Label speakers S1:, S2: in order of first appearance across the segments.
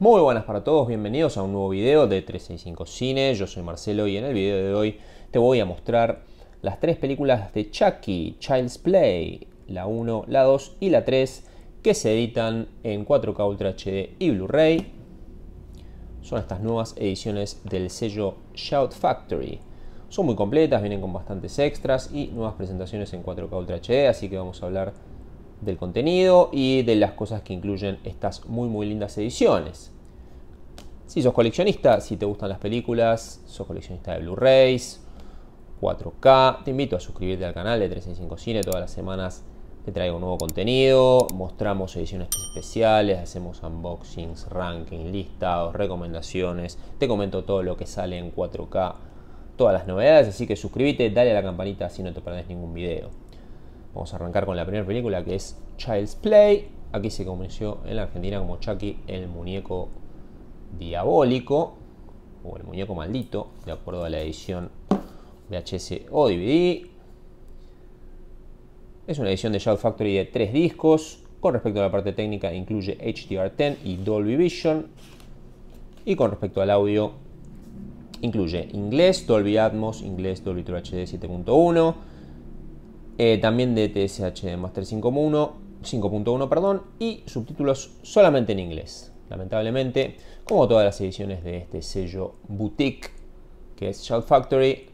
S1: Muy buenas para todos, bienvenidos a un nuevo video de 365 Cine. Yo soy Marcelo y en el video de hoy te voy a mostrar las tres películas de Chucky, Child's Play, la 1, la 2 y la 3 que se editan en 4K Ultra HD y Blu-ray. Son estas nuevas ediciones del sello Shout Factory. Son muy completas, vienen con bastantes extras y nuevas presentaciones en 4K Ultra HD, así que vamos a hablar de del contenido y de las cosas que incluyen estas muy muy lindas ediciones. Si sos coleccionista, si te gustan las películas, sos coleccionista de Blu-rays, 4K, te invito a suscribirte al canal de 365 Cine, todas las semanas te traigo nuevo contenido, mostramos ediciones especiales, hacemos unboxings, rankings, listados, recomendaciones, te comento todo lo que sale en 4K, todas las novedades, así que suscríbete, dale a la campanita si no te perdés ningún video. Vamos a arrancar con la primera película que es Child's Play. Aquí se convenció en la Argentina como Chucky, el muñeco diabólico o el muñeco maldito, de acuerdo a la edición VHS o DVD. Es una edición de Shout Factory de tres discos. Con respecto a la parte técnica, incluye HDR10 y Dolby Vision. Y con respecto al audio, incluye inglés, Dolby Atmos, inglés, Dolby True HD 7.1 eh, también de TSH de Master 5.1, perdón, y subtítulos solamente en inglés, lamentablemente, como todas las ediciones de este sello boutique que es Shout Factory,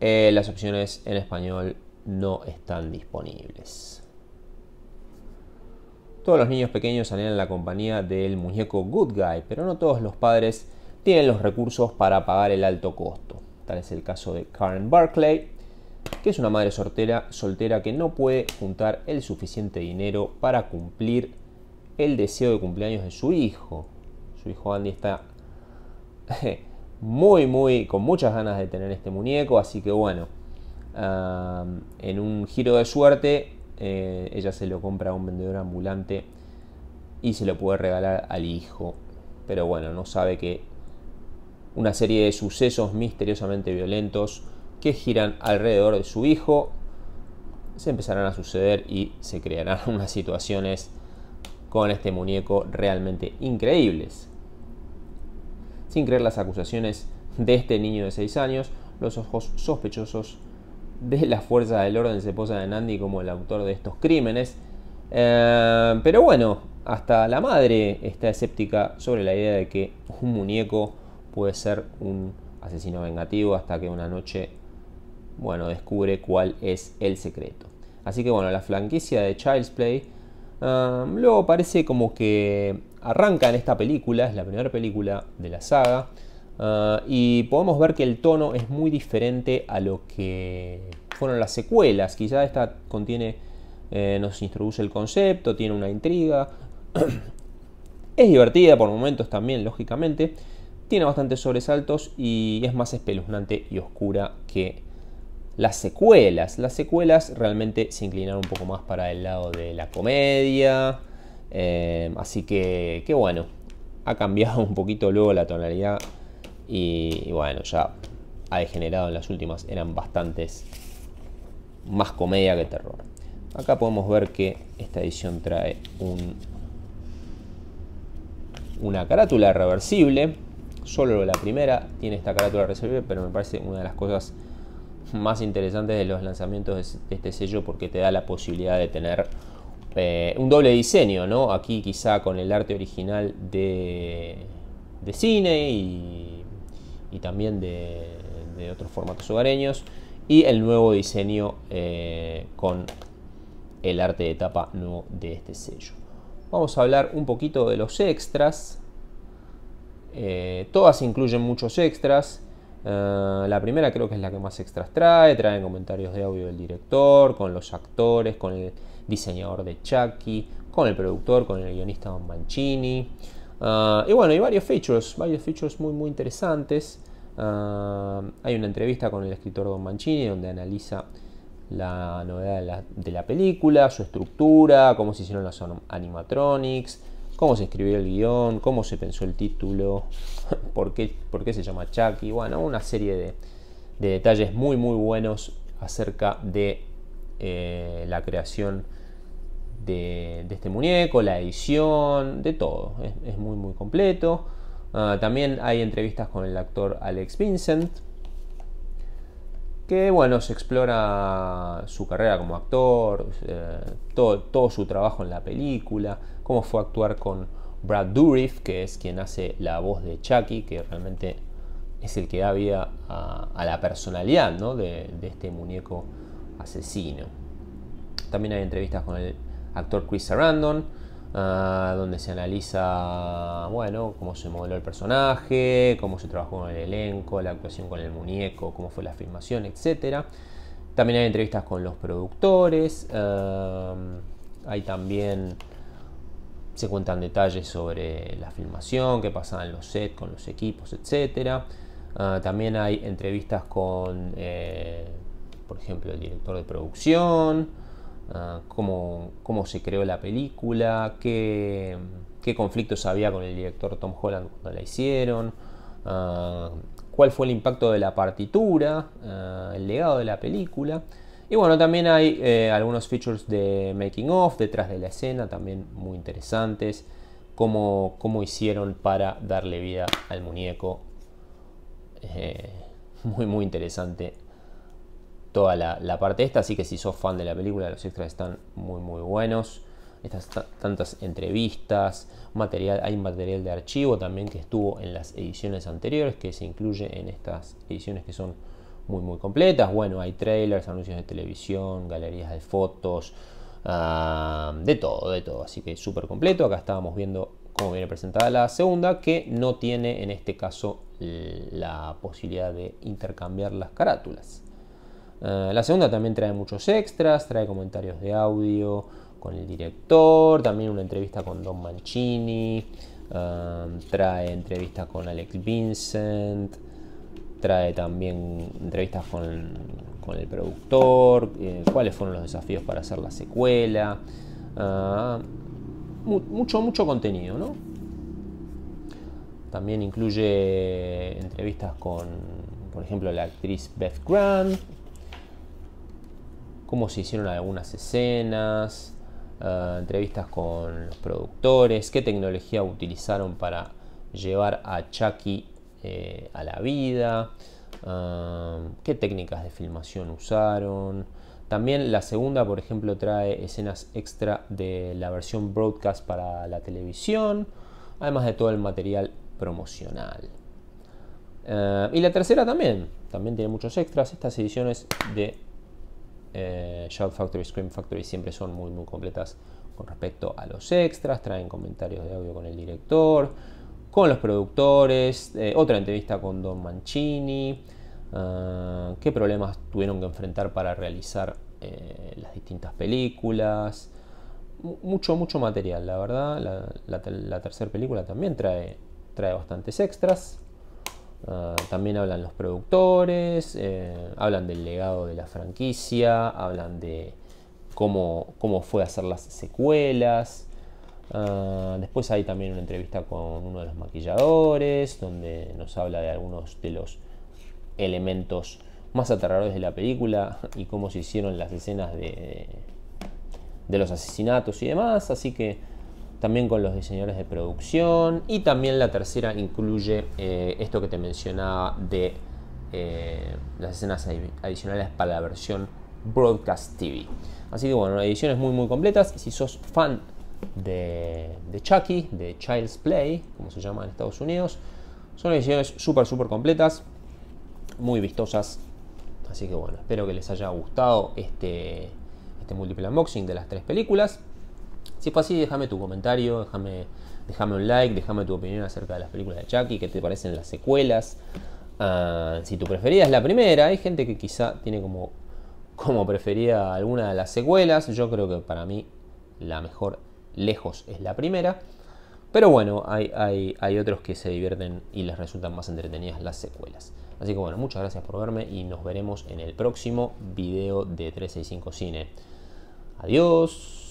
S1: eh, las opciones en español no están disponibles. Todos los niños pequeños anhelan la compañía del muñeco Good Guy, pero no todos los padres tienen los recursos para pagar el alto costo. Tal es el caso de Karen Barclay, que es una madre soltera, soltera que no puede juntar el suficiente dinero para cumplir el deseo de cumpleaños de su hijo. Su hijo Andy está muy, muy, con muchas ganas de tener este muñeco, así que bueno, en un giro de suerte, eh, ella se lo compra a un vendedor ambulante y se lo puede regalar al hijo. Pero bueno, no sabe que una serie de sucesos misteriosamente violentos que giran alrededor de su hijo se empezarán a suceder y se crearán unas situaciones con este muñeco realmente increíbles. Sin creer las acusaciones de este niño de 6 años, los ojos sospechosos de la fuerza del orden se posan en Andy como el autor de estos crímenes. Eh, pero bueno, hasta la madre está escéptica sobre la idea de que un muñeco puede ser un asesino vengativo hasta que una noche bueno, descubre cuál es el secreto. Así que bueno, la franquicia de Child's Play. Um, luego parece como que arranca en esta película, es la primera película de la saga. Uh, y podemos ver que el tono es muy diferente a lo que fueron las secuelas. Quizá esta contiene, eh, nos introduce el concepto, tiene una intriga. es divertida por momentos también, lógicamente. Tiene bastantes sobresaltos y es más espeluznante y oscura que las secuelas. Las secuelas realmente se inclinaron un poco más para el lado de la comedia. Eh, así que, qué bueno, ha cambiado un poquito luego la tonalidad y, y, bueno, ya ha degenerado en las últimas, eran bastantes más comedia que terror. Acá podemos ver que esta edición trae un, una carátula reversible. Solo la primera tiene esta carátula reversible, pero me parece una de las cosas más interesantes de los lanzamientos este, de este sello porque te da la posibilidad de tener eh, un doble diseño, Aquí quizá con el arte original de, cine y, también de, otros formatos hogareños y el nuevo diseño eh, con el arte de tapa nuevo de este sello. Vamos a hablar un poquito de los extras. Eh, todas incluyen muchos extras. Eh, la primera creo que es la que más extras trae, traen comentarios de audio del director, con los actores, con el diseñador de Chucky, con el productor, con el guionista Don Mancini. Eh, y bueno, hay varios features, varios features muy muy interesantes. Eh, hay una entrevista con el escritor Don Mancini donde analiza la novedad de la, de la película, su estructura, cómo se hicieron los animatronics, cómo se escribió el guión, cómo se pensó el título, por qué, por se llama Chucky, bueno, una serie de, detalles muy muy buenos acerca de eh, la creación de, este muñeco, la edición, de todo. Es, muy muy completo. Ah, también hay entrevistas con el actor Alex Vincent, que bueno, se explora su carrera como actor, eh, todo, su trabajo en la película, cómo fue actuar con Brad Dourif, que es quien hace la voz de Chucky, que realmente es el que da vida a, la personalidad ¿no? de, de, este muñeco asesino. También hay entrevistas con el actor Chris Sarandon, Ah, donde se analiza, cómo se modeló el personaje, cómo se trabajó con el elenco, la actuación con el muñeco, cómo fue la filmación, etc. También hay entrevistas con los productores, hay también, se cuentan detalles sobre la filmación, qué pasaba en los sets, con los equipos, etcétera. Ah, también hay entrevistas con, eh, por ejemplo, el director de producción, Ah, cómo, se creó la película, qué, qué, conflictos había con el director Tom Holland cuando la hicieron, ah, cuál fue el impacto de la partitura, ah, el legado de la película. Y bueno, también hay eh, algunos features de making of, detrás de la escena, también muy interesantes, cómo, hicieron para darle vida al muñeco. Eh, muy, muy interesante toda la, parte esta. Así que si sos fan de la película, los extras están muy, muy buenos. Estas tantas entrevistas, material, hay material de archivo también que estuvo en las ediciones anteriores, que se incluye en estas ediciones que son muy, muy completas. Bueno, hay trailers, anuncios de televisión, galerías de fotos, ah, de todo, de todo. Así que súper completo. Acá estábamos viendo cómo viene presentada la segunda, que no tiene en este caso la posibilidad de intercambiar las carátulas. Eh, la segunda también trae muchos extras, trae comentarios de audio con el director, también una entrevista con Don Mancini, eh, trae entrevistas con Alex Vincent, trae también entrevistas con, con el productor, eh, cuáles fueron los desafíos para hacer la secuela. mucho, mucho contenido, ¿no? También incluye entrevistas con, por ejemplo, la actriz Beth Grant, cómo se hicieron algunas escenas, eh, entrevistas con los productores, qué tecnología utilizaron para llevar a Chucky eh, a la vida, eh, qué técnicas de filmación usaron. También la segunda, por ejemplo, trae escenas extra de la versión broadcast para la televisión, además de todo el material promocional. y la tercera también, también tiene muchos extras. Estas ediciones de eh, Shout Factory, Scream Factory siempre son muy muy completas con respecto a los extras, traen comentarios de audio con el director, con los productores, eh, otra entrevista con Don Mancini, ah, qué problemas tuvieron que enfrentar para realizar eh, las distintas películas, mucho mucho material, la verdad, la, la tercera película también trae, trae bastantes extras. Ah, también hablan los productores, eh, hablan del legado de la franquicia, hablan de cómo, cómo fue hacer las secuelas. Ah, después hay también una entrevista con uno de los maquilladores, donde nos habla de algunos de los elementos más aterradores de la película y cómo se hicieron las escenas de, de los asesinatos y demás. Así que también con los diseñadores de producción y también la tercera incluye eh, esto que te mencionaba de eh, las escenas adicionales para la versión Broadcast TV. Así que bueno, ediciones muy muy completas. Si sos fan de, Chucky, de Child's Play, como se llama en Estados Unidos, son ediciones súper súper completas, muy vistosas. Así que bueno, espero que les haya gustado este, este múltiple unboxing de las tres películas. Si fue así, déjame tu comentario, déjame, déjame un like, déjame tu opinión acerca de las películas de Chucky, qué te parecen las secuelas. Ah, si tu preferida es la primera, hay gente que quizá tiene como, como preferida alguna de las secuelas. Yo creo que para mí la mejor lejos es la primera. Pero bueno, hay, hay, hay otros que se divierten y les resultan más entretenidas las secuelas. Así que bueno, muchas gracias por verme y nos veremos en el próximo video de 365 Cine. Adiós.